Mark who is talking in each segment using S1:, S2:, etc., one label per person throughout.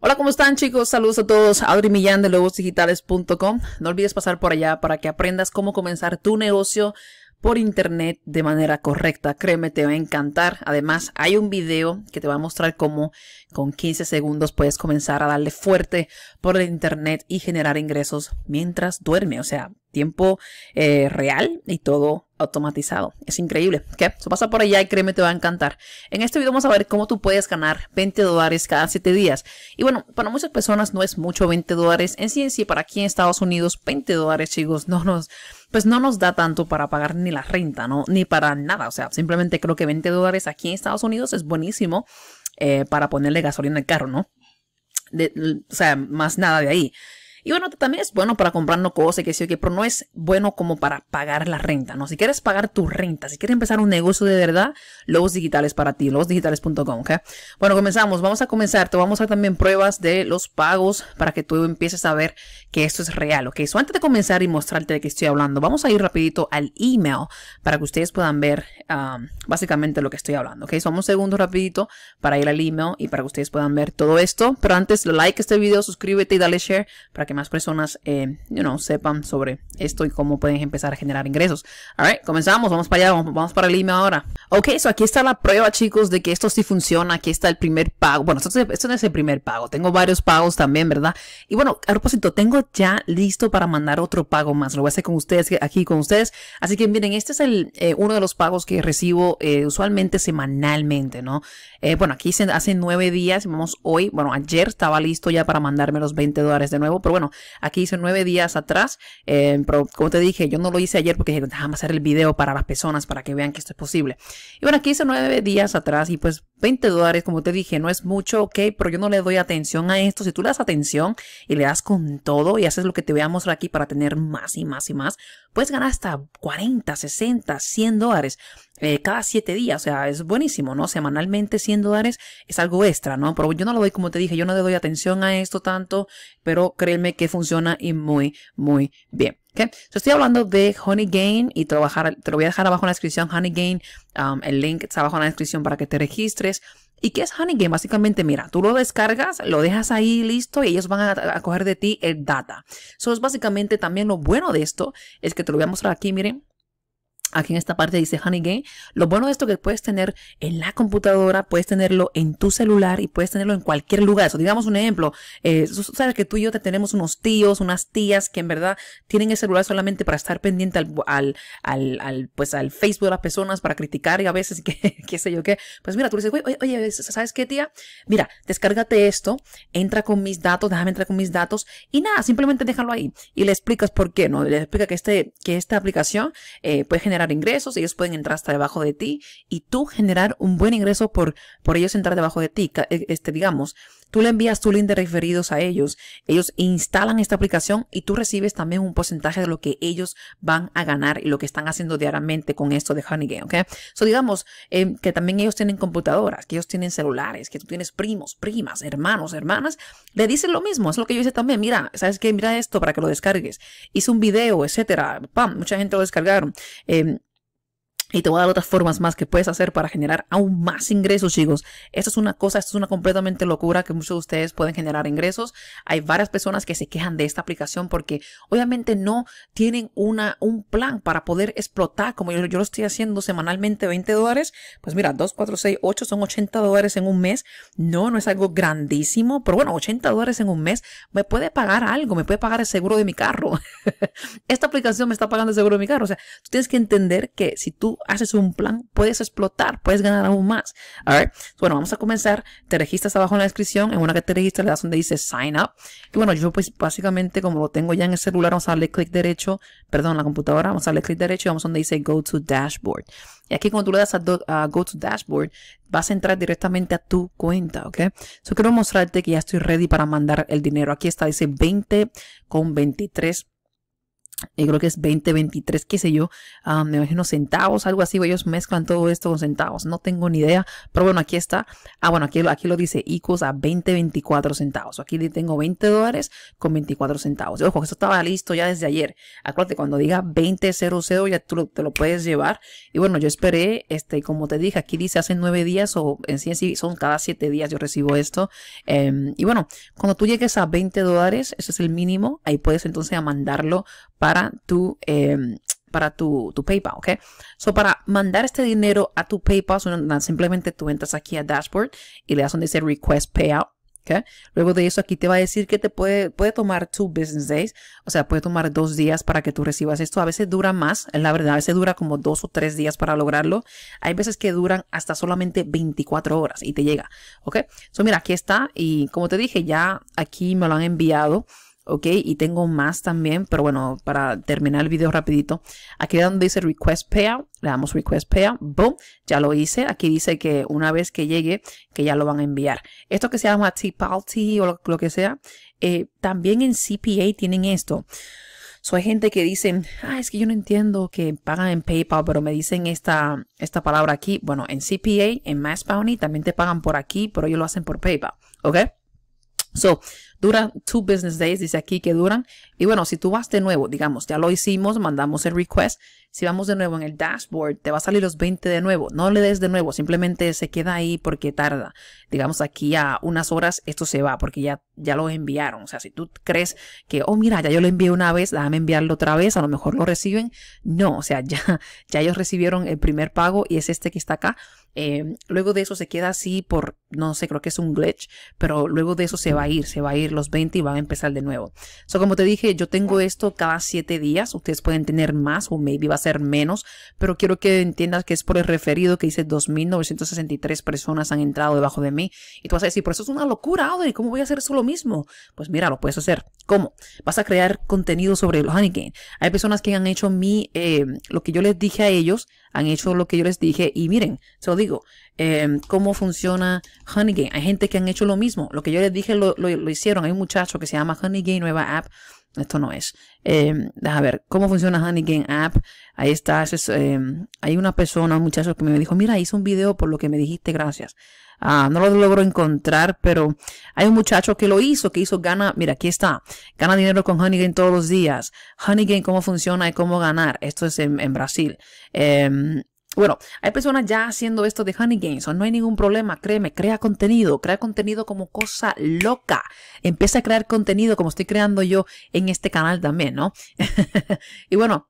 S1: Hola, ¿cómo están chicos? Saludos a todos. Adri Millán de logosdigitales.com. No olvides pasar por allá para que aprendas cómo comenzar tu negocio por internet de manera correcta. Créeme, te va a encantar. Además, hay un video que te va a mostrar cómo con 15 segundos puedes comenzar a darle fuerte por el internet y generar ingresos mientras duerme. O sea, tiempo eh, real y todo automatizado. Es increíble. ¿Qué? pasa por allá y créeme, te va a encantar. En este video vamos a ver cómo tú puedes ganar 20 dólares cada 7 días. Y bueno, para muchas personas no es mucho 20 dólares. En sí, para aquí en Estados Unidos, 20 dólares, chicos, no nos, pues no nos da tanto para pagar ni la renta, ¿no? Ni para nada. O sea, simplemente creo que 20 dólares aquí en Estados Unidos es buenísimo eh, para ponerle gasolina al carro, ¿no? o sea, más nada de ahí. Y bueno, también es bueno para no cosas, que sí, que, pero no es bueno como para pagar la renta, ¿no? Si quieres pagar tu renta, si quieres empezar un negocio de verdad, los Digitales para ti, losdigitales.com ¿ok? Bueno, comenzamos, vamos a comenzar, te vamos a dar también pruebas de los pagos para que tú empieces a ver que esto es real, ¿ok? So, antes de comenzar y mostrarte de qué estoy hablando, vamos a ir rapidito al email para que ustedes puedan ver um, básicamente lo que estoy hablando, ¿ok? somos segundos segundo rapidito para ir al email y para que ustedes puedan ver todo esto, pero antes, like este video, suscríbete y dale share para que más personas, eh, sepan sobre esto y cómo pueden empezar a generar ingresos. comenzamos, vamos para allá, vamos, para el Lima ahora. Ok, so aquí está la prueba, chicos, de que esto sí funciona. Aquí está el primer pago. Bueno, esto, no es el primer pago. Tengo varios pagos también, ¿verdad? Y bueno, a propósito, tengo ya listo para mandar otro pago más. Lo voy a hacer con ustedes, aquí con ustedes. Así que miren, este es el, eh, uno de los pagos que recibo eh, usualmente semanalmente, ¿no? Eh, bueno, aquí se, hace nueve días, vamos hoy, bueno, ayer estaba listo ya para mandarme los 20 dólares de nuevo, pero bueno, aquí hice nueve días atrás, eh, pero como te dije, yo no lo hice ayer porque dije, hacer el video para las personas para que vean que esto es posible. Y bueno, aquí hice nueve días atrás y pues 20 dólares, como te dije, no es mucho, ok, pero yo no le doy atención a esto. Si tú le das atención y le das con todo y haces lo que te voy a mostrar aquí para tener más y más y más, puedes ganar hasta 40, 60, 100 dólares eh, cada 7 días. O sea, es buenísimo, ¿no? Semanalmente 100 dólares es algo extra, ¿no? Pero yo no lo doy, como te dije, yo no le doy atención a esto tanto, pero créeme que funciona y muy, muy bien estoy hablando de HoneyGain y te lo, voy a dejar abajo en la descripción. HoneyGain, um, el link está abajo en la descripción para que te registres. ¿Y qué es HoneyGain? Básicamente, mira, tú lo descargas, lo dejas ahí listo y ellos van a, a coger de ti el data. Eso es básicamente también lo bueno de esto, es que te lo voy a mostrar aquí, miren. Aquí en esta parte dice Honey Game. Lo bueno de esto que puedes tener en la computadora, puedes tenerlo en tu celular y puedes tenerlo en cualquier lugar. eso digamos un ejemplo, eh, sabes que tú y yo te tenemos unos tíos, unas tías que en verdad tienen el celular solamente para estar pendiente al, al, al, pues, al Facebook de las personas, para criticar y a veces que, qué sé yo qué. Pues mira, tú le dices, oye, oye, ¿sabes qué tía? Mira, descárgate esto, entra con mis datos, déjame entrar con mis datos y nada, simplemente déjalo ahí. Y le explicas por qué, ¿no? Le explica que, este, que esta aplicación eh, puede generar ingresos, ellos pueden entrar hasta debajo de ti y tú generar un buen ingreso por, por ellos entrar debajo de ti. E, este, digamos, Tú le envías tu link de referidos a ellos, ellos instalan esta aplicación y tú recibes también un porcentaje de lo que ellos van a ganar y lo que están haciendo diariamente con esto de Game, ¿ok? So, digamos eh, que también ellos tienen computadoras, que ellos tienen celulares, que tú tienes primos, primas, hermanos, hermanas, le dicen lo mismo, es lo que yo hice también, mira, ¿sabes qué? Mira esto para que lo descargues. Hice un video, etcétera, pam, mucha gente lo descargaron. Em, y te voy a dar otras formas más que puedes hacer para generar aún más ingresos, chicos. Esto es una cosa, esto es una completamente locura que muchos de ustedes pueden generar ingresos. Hay varias personas que se quejan de esta aplicación porque obviamente no tienen una, un plan para poder explotar, como yo, yo lo estoy haciendo semanalmente, 20 dólares. Pues mira, 2, 4, 6, 8 son 80 dólares en un mes. No, no es algo grandísimo, pero bueno, 80 dólares en un mes me puede pagar algo, me puede pagar el seguro de mi carro. esta aplicación me está pagando el seguro de mi carro. O sea, tú tienes que entender que si tú haces un plan, puedes explotar, puedes ganar aún más. bueno, vamos a comenzar. Te registras abajo en la descripción. En una que te registras le das donde dice sign up. Y bueno, yo pues básicamente como lo tengo ya en el celular, vamos a darle clic derecho, perdón, la computadora, vamos a darle clic derecho y vamos donde dice go to dashboard. Y aquí cuando tú le das a, Go to Dashboard, vas a entrar directamente a tu cuenta, ¿ok? Yo quiero mostrarte que ya estoy ready para mandar el dinero. Aquí está, dice 20 con 23 y eh, creo que es 20, 23, qué sé yo, ah, me imagino centavos, algo así, ellos mezclan todo esto con centavos, no tengo ni idea, pero bueno, aquí está, ah, bueno, aquí, aquí lo dice ICOs a 20, 24 centavos, aquí tengo 20 dólares con 24 centavos, ojo, esto estaba listo ya desde ayer, acuérdate, cuando diga 20, 0, 0, ya tú te lo puedes llevar, y bueno, yo esperé, este, como te dije, aquí dice hace 9 días, o en sí, son cada 7 días yo recibo esto, em, y bueno, cuando tú llegues a 20 dólares, ese es el mínimo, ahí puedes entonces a mandarlo para para tu, em, para tu, tu, PayPal, ¿ok? So, para mandar este dinero a tu PayPal, simplemente tú entras aquí a Dashboard y le das donde dice Request Payout. ¿ok? Luego de eso, aquí te va a decir que te puede, puede tomar two business days, o sea, puede tomar dos días para que tú recibas esto. A veces dura más, la verdad, a veces dura como dos o tres días para lograrlo. Hay veces que duran hasta solamente 24 horas y te llega, ¿ok? So, mira, aquí está y como te dije, ya aquí me lo han enviado. ¿ok? Y tengo más también, pero bueno, para terminar el video rapidito, aquí donde dice Request Payout, le damos Request Payout, boom, ya lo hice, aquí dice que una vez que llegue, que ya lo van a enviar. Esto que se llama t Party o lo, que sea, eh, también en CPA tienen esto. soy hay gente que dicen, ah, es que yo no entiendo que pagan en PayPal, pero me dicen esta, esta palabra aquí. Bueno, en CPA, en Mass Bounty, también te pagan por aquí, pero ellos lo hacen por PayPal. ¿Ok? So, Duran two business days, dice aquí que duran. Y bueno, si tú vas de nuevo, digamos, ya lo hicimos, mandamos el request. Si vamos de nuevo en el dashboard, te va a salir los 20 de nuevo. No le des de nuevo, simplemente se queda ahí porque tarda. Digamos, aquí a unas horas esto se va porque ya, ya lo enviaron. O sea, si tú crees que, oh, mira, ya yo lo envié una vez, déjame enviarlo otra vez, a lo mejor lo reciben. No, o sea, ya, ya ellos recibieron el primer pago y es este que está acá. Eh, luego de eso se queda así por, no sé, creo que es un glitch, pero luego de eso se va a ir, se va a ir los 20 y van a empezar de nuevo. So, como te dije, yo tengo esto cada 7 días. Ustedes pueden tener más o maybe va a ser menos, pero quiero que entiendas que es por el referido que hice 2.963 personas han entrado debajo de mí. Y tú vas a decir, por eso es una locura, Y ¿cómo voy a hacer eso lo mismo? Pues mira, lo puedes hacer. ¿Cómo? Vas a crear contenido sobre el Honey Hay personas que han hecho mi, eh, lo que yo les dije a ellos, han hecho lo que yo les dije y miren, se lo digo, eh, cómo funciona Honeygain. Hay gente que han hecho lo mismo, lo que yo les dije lo hicieron hay un muchacho que se llama Honeygain nueva app. Esto no es. Eh, em, a ver, ¿cómo funciona Honeygain App? Ahí está. Em, hay una persona, un muchacho que me dijo, mira, hizo un video por lo que me dijiste, gracias. Ah, no lo logro encontrar, pero hay un muchacho que lo hizo, que hizo gana, mira, aquí está, gana dinero con Honeygain todos los días. Honeygain cómo funciona y cómo ganar. Esto es en, Brasil. Em, bueno, hay personas ya haciendo esto de Honey Games, no hay ningún problema, créeme, crea contenido, crea contenido como cosa loca. Empieza a crear contenido como estoy creando yo en este canal también, ¿no? y bueno,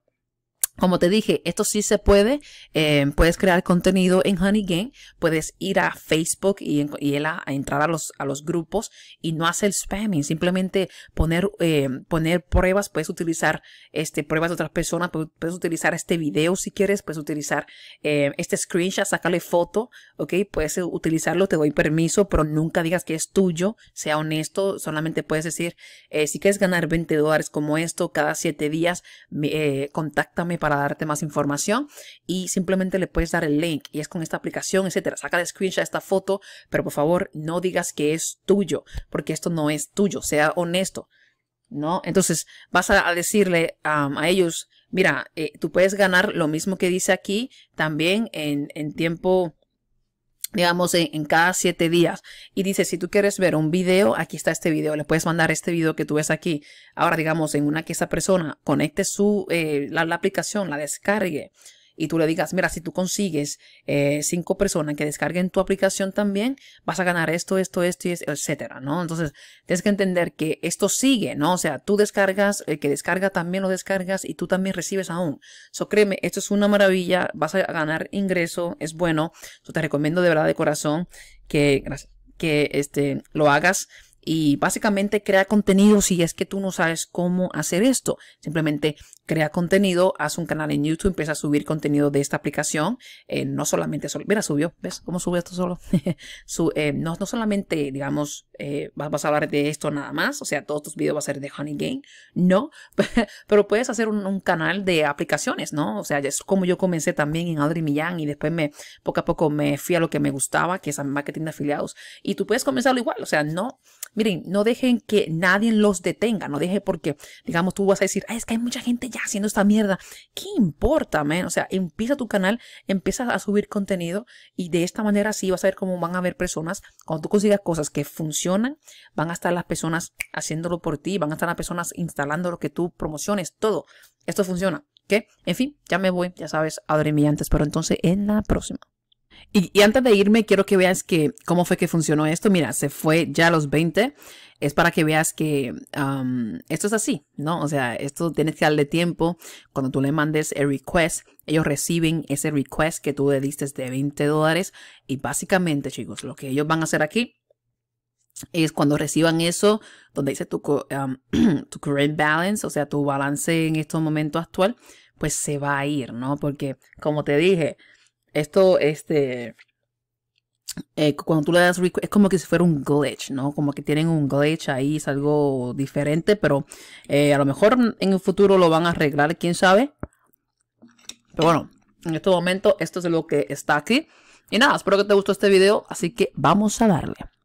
S1: como te dije, esto sí se puede. Eh, puedes crear contenido en Honey Game. Puedes ir a Facebook y, él a, entrar a los, a los grupos y no hacer spamming. Simplemente poner, eh, poner pruebas. Puedes utilizar este, pruebas de otras personas. Puedes, utilizar este video si quieres. Puedes utilizar eh, este screenshot. sacarle foto. Ok, puedes utilizarlo. Te doy permiso, pero nunca digas que es tuyo. Sea honesto. Solamente puedes decir, si quieres ganar 20 dólares como esto cada 7 días, contáctame para para darte más información y simplemente le puedes dar el link y es con esta aplicación, etcétera. Saca de screenshot esta foto, pero por favor no digas que es tuyo, porque esto no es tuyo, sea honesto. ¿No? Entonces vas a, decirle a ellos, mira, eh, tú puedes ganar lo mismo que dice aquí también en, en tiempo digamos, en, cada siete días. Y dice, si tú quieres ver un video, aquí está este video. Le puedes mandar este video que tú ves aquí. Ahora, digamos, en una que esa persona conecte su, eh, la aplicación, la descargue, y tú le digas, mira, si tú consigues eh, cinco personas que descarguen tu aplicación también, vas a ganar esto, esto, esto, y etcétera, ¿no? Entonces, tienes que entender que esto sigue, ¿no? O sea, tú descargas, el eh, que descarga también lo descargas y tú también recibes aún. So, créeme, esto es una maravilla, vas a ganar ingreso, es bueno. Yo te recomiendo de verdad de corazón que, que este, lo hagas y básicamente crea contenido si es que tú no sabes cómo hacer esto. Simplemente crea contenido, haz un canal en YouTube, empieza a subir contenido de esta aplicación. Eh, no solamente, mira, subió, ¿ves cómo sube esto solo? Eh, no solamente, digamos, eh, vas a hablar de esto nada más, o sea, todos tus videos va a ser de Honey Game, no, pero puedes hacer un, canal de aplicaciones, ¿no? O sea, es como yo comencé también en Audrey Millán y después me, poco a poco me fui a lo que me gustaba, que es a marketing de afiliados, y tú puedes comenzarlo igual, o sea, no, miren, no dejen que nadie los detenga, no dejen porque, digamos, tú vas a decir, es que hay mucha gente ya haciendo esta mierda, ¿qué importa, man? O sea, empieza tu canal, empieza a subir contenido y de esta manera sí vas a ver cómo van a ver personas, cuando tú consigas cosas que funcionen van a estar las personas haciéndolo por ti, van a estar las personas instalando lo que tú promociones, todo. Esto funciona. ¿Qué? En fin, ya me voy, ya sabes, adoré mi antes, pero entonces en la próxima. Y, antes de irme, quiero que veas que cómo fue que funcionó esto. Mira, se fue ya a los 20. Es para que veas que esto es así, ¿no? O sea, esto tienes que darle tiempo. Cuando tú le mandes el request, ellos reciben ese request que tú le diste de 20 dólares. Y básicamente, chicos, lo que ellos van a hacer aquí es cuando reciban eso, donde dice tu, current balance, o sea, tu balance en estos momentos actual, pues se va a ir, ¿no? Porque, como te dije, esto, este, eh, cuando tú le das es como que si fuera un glitch, ¿no? Como que tienen un glitch ahí, es algo diferente, pero eh, a lo mejor en el futuro lo van a arreglar, quién sabe. Pero bueno, en este momento esto es lo que está aquí. Y nada, espero que te gustó este video, así que vamos a darle.